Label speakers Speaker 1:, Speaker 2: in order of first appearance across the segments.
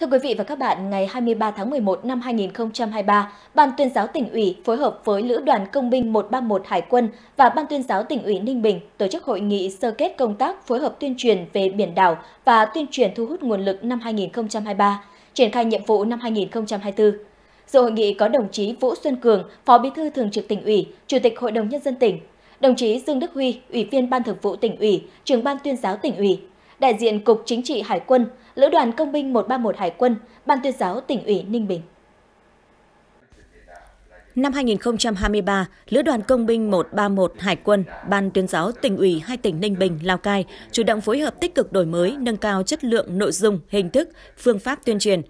Speaker 1: Thưa quý vị và các bạn, ngày 23 tháng 11 năm 2023, Ban tuyên giáo tỉnh ủy phối hợp với Lữ đoàn Công binh 131 Hải quân và Ban tuyên giáo tỉnh ủy Ninh Bình tổ chức hội nghị sơ kết công tác phối hợp tuyên truyền về biển đảo và tuyên truyền thu hút nguồn lực năm 2023, triển khai nhiệm vụ năm 2024. Dự hội nghị có đồng chí Vũ Xuân Cường, Phó Bí thư Thường trực tỉnh ủy, Chủ tịch Hội đồng Nhân dân tỉnh, đồng chí Dương Đức Huy, Ủy viên Ban thường vụ tỉnh ủy, trưởng Ban tuyên giáo tỉnh ủy, đại diện Cục Chính trị Hải quân, Lữ đoàn Công binh 131 Hải quân, Ban tuyên giáo tỉnh ủy Ninh Bình. Năm
Speaker 2: 2023, Lữ đoàn Công binh 131 Hải quân, Ban tuyên giáo tỉnh ủy hai tỉnh Ninh Bình, Lào Cai chủ động phối hợp tích cực đổi mới, nâng cao chất lượng nội dung, hình thức, phương pháp tuyên truyền,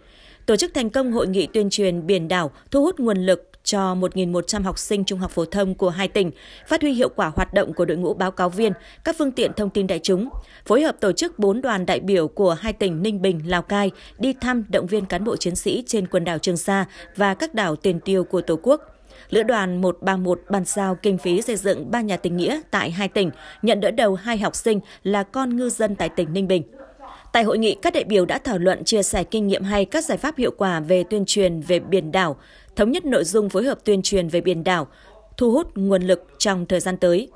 Speaker 2: tổ chức thành công hội nghị tuyên truyền biển đảo thu hút nguồn lực cho 1.100 học sinh trung học phổ thông của hai tỉnh, phát huy hiệu quả hoạt động của đội ngũ báo cáo viên, các phương tiện thông tin đại chúng, phối hợp tổ chức 4 đoàn đại biểu của hai tỉnh Ninh Bình, Lào Cai đi thăm động viên cán bộ chiến sĩ trên quần đảo Trường Sa và các đảo tiền tiêu của Tổ quốc. Lữ đoàn 131 bàn giao kinh phí xây dựng ba nhà tình nghĩa tại hai tỉnh, nhận đỡ đầu hai học sinh là con ngư dân tại tỉnh Ninh Bình. Tại hội nghị, các đại biểu đã thảo luận chia sẻ kinh nghiệm hay các giải pháp hiệu quả về tuyên truyền về biển đảo, thống nhất nội dung phối hợp tuyên truyền về biển đảo, thu hút nguồn lực trong thời gian tới.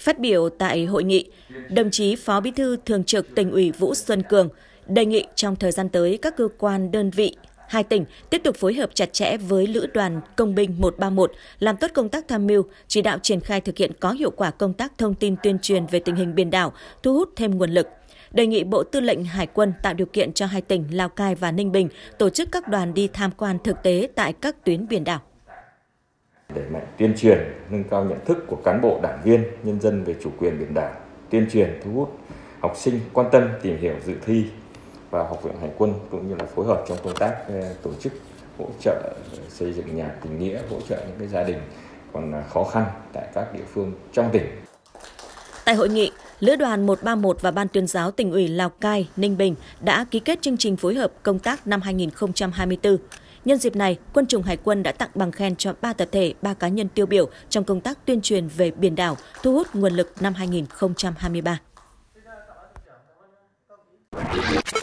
Speaker 2: Phát biểu tại hội nghị, đồng chí Phó Bí thư Thường trực tỉnh ủy Vũ Xuân Cường đề nghị trong thời gian tới các cơ quan đơn vị hai tỉnh tiếp tục phối hợp chặt chẽ với Lữ đoàn Công binh 131 làm tốt công tác tham mưu, chỉ đạo triển khai thực hiện có hiệu quả công tác thông tin tuyên truyền về tình hình biển đảo, thu hút thêm nguồn lực, đề nghị Bộ Tư lệnh Hải quân tạo điều kiện cho hai tỉnh Lào Cai và Ninh Bình tổ chức các đoàn đi tham quan thực tế tại các tuyến biển đảo.
Speaker 3: Để mạnh tuyên truyền, nâng cao nhận thức của cán bộ, đảng viên, nhân dân về chủ quyền biển đảo, tuyên truyền thu hút học sinh quan tâm tìm hiểu dự thi và học viện hải quân cũng như là phối hợp trong công tác ờ, tổ chức hỗ trợ ờ, xây dựng nhà tình nghĩa hỗ trợ những cái gia đình còn ờ, khó khăn tại các địa phương trong tỉnh
Speaker 2: Tại hội nghị, Lữ đoàn 131 và Ban tuyên giáo tỉnh ủy Lào Cai, Ninh Bình đã ký kết chương trình phối hợp công tác năm 2024. Nhân dịp này, quân chủng Hải quân đã tặng bằng khen cho 3 tập thể, 3 cá nhân tiêu biểu trong công tác tuyên truyền về biển đảo, thu hút nguồn lực năm 2023.